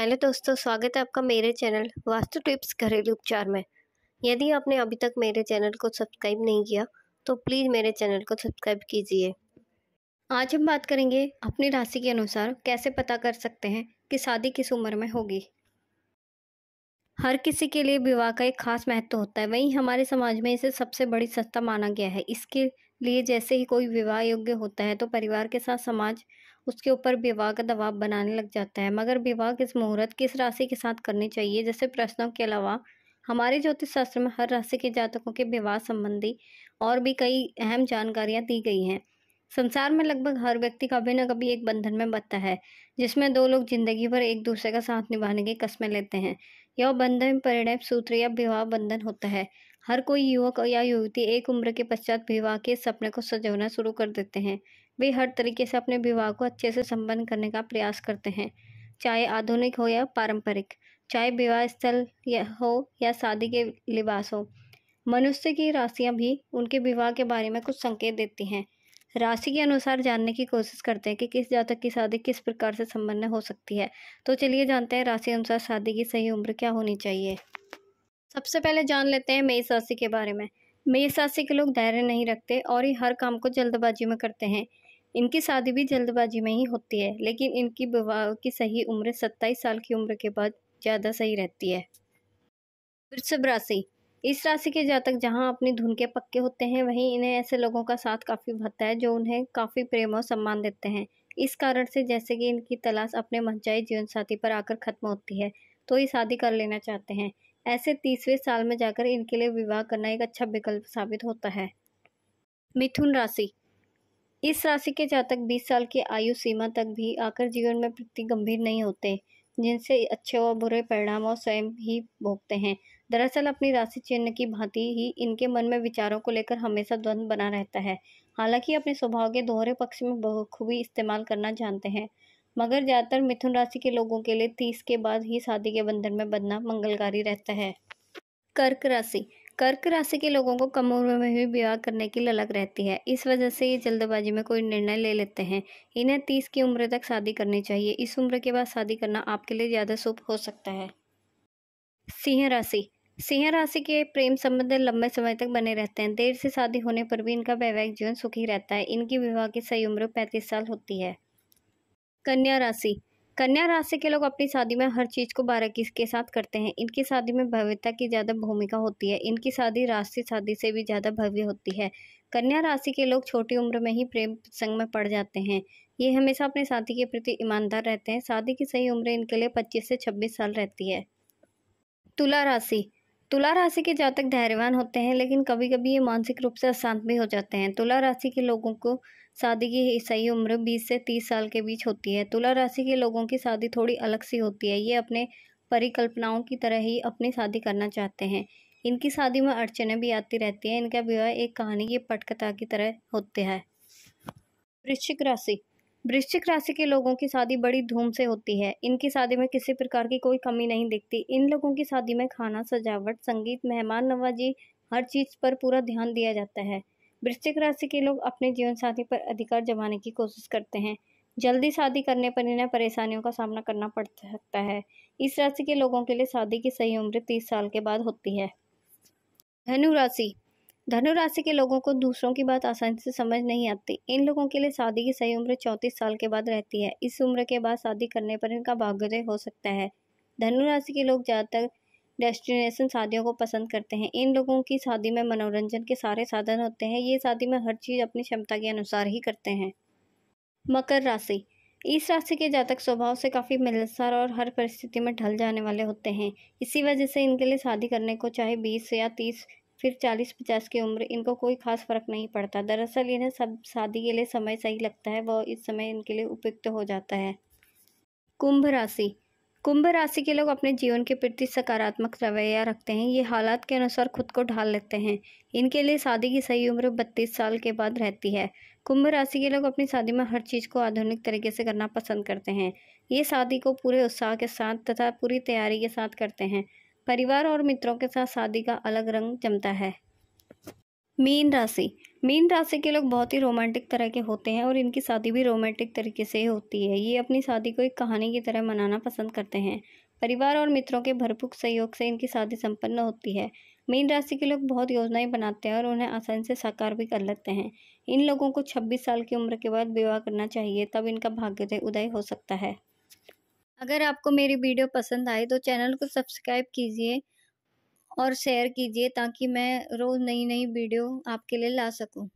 hello तो दोस्तों स्वागत है आपका मेरे चैनल वास्तु टिप्स घरेलू उपचार में यदि आपने अभी तक मेरे चैनल को सब्सक्राइब नहीं किया तो प्लीज़ मेरे चैनल को सब्सक्राइब कीजिए आज हम बात करेंगे अपनी राशि के अनुसार कैसे पता कर सकते हैं कि शादी किस उम्र में होगी हर किसी के लिए विवाह का एक खास महत्व होता है वहीं हमारे समाज में इसे सबसे बड़ी सस्ता माना गया है इसके लिए जैसे ही कोई विवाह योग्य होता है तो परिवार के साथ समाज उसके ऊपर विवाह का दबाव बनाने लग जाता है मगर विवाह किस मुहूर्त किस राशि के साथ करनी चाहिए जैसे प्रश्नों के अलावा हमारे ज्योतिष शास्त्र में हर राशि के जातकों के विवाह संबंधी और भी कई अहम जानकारियां दी गई हैं संसार में लगभग हर व्यक्ति कभी ना कभी एक बंधन में बसता है जिसमें दो लोग जिंदगी भर एक दूसरे का साथ निभाने की कस्में लेते हैं यह बंधन परिणय सूत्र या विवाह बंधन होता है हर कोई युवक या युवती एक उम्र के पश्चात विवाह के सपने को सजोना शुरू कर देते हैं वे हर तरीके से अपने विवाह को अच्छे से संपन्न करने का प्रयास करते हैं चाहे आधुनिक हो या पारंपरिक चाहे विवाह स्थल हो या शादी के लिबास हो मनुष्य की राशियां भी उनके विवाह के बारे में कुछ संकेत देती हैं राशि के अनुसार जानने की कोशिश करते हैं कि किस जातक की शादी किस प्रकार से संपन्न हो सकती है तो चलिए जानते हैं राशि अनुसार शादी की सही उम्र क्या होनी चाहिए सबसे पहले जान लेते हैं मेष राशि के बारे में मेष राशि के लोग धैर्य नहीं रखते और ये हर काम को जल्दबाजी में करते हैं इनकी शादी भी जल्दबाजी में ही होती है लेकिन इनकी विवाह की सही उम्र सत्ताईस साल की उम्र के बाद ज़्यादा सही रहती है वृषभ राशि इस राशि के जातक जहां अपनी धुन के पक्के होते हैं वहीं इन्हें ऐसे लोगों का साथ काफ़ी भत्ता है जो उन्हें काफ़ी प्रेम और सम्मान देते हैं इस कारण से जैसे कि इनकी तलाश अपने मनचाही साथी पर आकर खत्म होती है तो ये शादी कर लेना चाहते हैं ऐसे तीसवें साल में जाकर इनके लिए विवाह करना एक अच्छा विकल्प साबित होता है मिथुन राशि इस राशि के जातक 20 साल की आयु सीमा तक भी आकर जीवन में प्रति गंभीर नहीं होते जिनसे अच्छे और बुरे परिणाम और स्वयं ही भोगते हैं दरअसल अपनी राशि चिन्ह की भांति ही इनके मन में विचारों को लेकर हमेशा द्वंद्व बना रहता है हालांकि अपने स्वभाव के दोहरे पक्ष में बखूबी इस्तेमाल करना जानते हैं मगर ज़्यादातर मिथुन राशि के लोगों के लिए तीस के बाद ही शादी के बंधन में बदना मंगलकारी रहता है कर्क राशि कर्क राशि के लोगों को कम उम्र में ही विवाह करने की ललक रहती है इस वजह से ये जल्दबाजी में कोई निर्णय ले लेते हैं इन्हें तीस की उम्र तक शादी करनी चाहिए इस उम्र के बाद शादी करना आपके लिए ज़्यादा शुभ हो सकता है सिंह राशि सिंह राशि के प्रेम संबंध लंबे समय तक बने रहते हैं देर से शादी होने पर भी इनका वैवाहिक जीवन सुखी रहता है इनकी विवाह की सही उम्र पैंतीस साल होती है कन्या राशि कन्या राशि के लोग अपनी शादी में हर चीज़ को बारीकी के साथ करते हैं इनकी शादी में भव्यता की ज़्यादा भूमिका होती है इनकी शादी राष्ट्रीय शादी से भी ज़्यादा भव्य होती है कन्या राशि के लोग छोटी उम्र में ही प्रेम संग में पड़ जाते हैं ये हमेशा अपने साथी के प्रति ईमानदार रहते हैं शादी की सही उम्र इनके लिए पच्चीस से छब्बीस साल रहती है तुला राशि तुला राशि के जातक धैर्यवान होते हैं लेकिन कभी कभी ये मानसिक रूप से अशांत भी हो जाते हैं तुला राशि के लोगों को शादी की सही उम्र 20 से 30 साल के बीच होती है तुला राशि के लोगों की शादी थोड़ी अलग सी होती है ये अपने परिकल्पनाओं की तरह ही अपनी शादी करना चाहते हैं इनकी शादी में अड़चने भी आती रहती हैं इनका विवाह एक कहानी की पटकथा की तरह होते हैं वृश्चिक राशि वृश्चिक राशि के लोगों की शादी बड़ी धूम से होती है इनकी शादी में किसी प्रकार की कोई कमी नहीं दिखती इन लोगों की शादी में खाना सजावट संगीत मेहमान नवाजी हर चीज़ पर पूरा ध्यान दिया जाता है वृश्चिक राशि के लोग अपने जीवन साथी पर अधिकार जमाने की कोशिश करते हैं जल्दी शादी करने पर इन्हें परेशानियों का सामना करना पड़ सकता है इस राशि के लोगों के लिए शादी की सही उम्र तीस साल के बाद होती है धनु राशि धनु राशि के लोगों को दूसरों की बात आसानी से समझ नहीं आती इन लोगों के लिए शादी की सही उम्र चौंतीस साल के बाद रहती है इस उम्र के बाद शादी करने पर इनका भाग्योदय हो सकता है धनु राशि के लोग ज़्यादातर डेस्टिनेशन शादियों को पसंद करते हैं इन लोगों की शादी में मनोरंजन के सारे साधन होते हैं ये शादी में हर चीज़ अपनी क्षमता के अनुसार ही करते हैं मकर राशि इस राशि के जातक स्वभाव से काफ़ी मिलसार और हर परिस्थिति में ढल जाने वाले होते हैं इसी वजह से इनके लिए शादी करने को चाहे बीस या तीस फिर चालीस पचास की उम्र इनको कोई खास फर्क नहीं पड़ता दरअसल इन्हें सब शादी के लिए समय सही लगता है वह इस समय इनके लिए उपयुक्त हो जाता है कुंभ राशि कुंभ राशि के लोग अपने जीवन के प्रति सकारात्मक रवैया रखते हैं ये हालात के अनुसार खुद को ढाल लेते हैं इनके लिए शादी की सही उम्र बत्तीस साल के बाद रहती है कुंभ राशि के लोग अपनी शादी में हर चीज़ को आधुनिक तरीके से करना पसंद करते हैं ये शादी को पूरे उत्साह के साथ तथा पूरी तैयारी के साथ करते हैं परिवार और मित्रों के साथ शादी का अलग रंग जमता है मीन राशि मीन राशि के लोग बहुत ही रोमांटिक तरह के होते हैं और इनकी शादी भी रोमांटिक तरीके से होती है ये अपनी शादी को एक कहानी की तरह मनाना पसंद करते हैं परिवार और मित्रों के भरपूर सहयोग से इनकी शादी संपन्न होती है मीन राशि के लोग बहुत योजनाएं बनाते हैं और उन्हें आसानी से साकार भी कर लेते हैं इन लोगों को 26 साल की उम्र के बाद विवाह करना चाहिए तब इनका भाग्योदय उदय हो सकता है अगर आपको मेरी वीडियो पसंद आए तो चैनल को सब्सक्राइब कीजिए और शेयर कीजिए ताकि मैं रोज़ नई नई वीडियो आपके लिए ला सकूं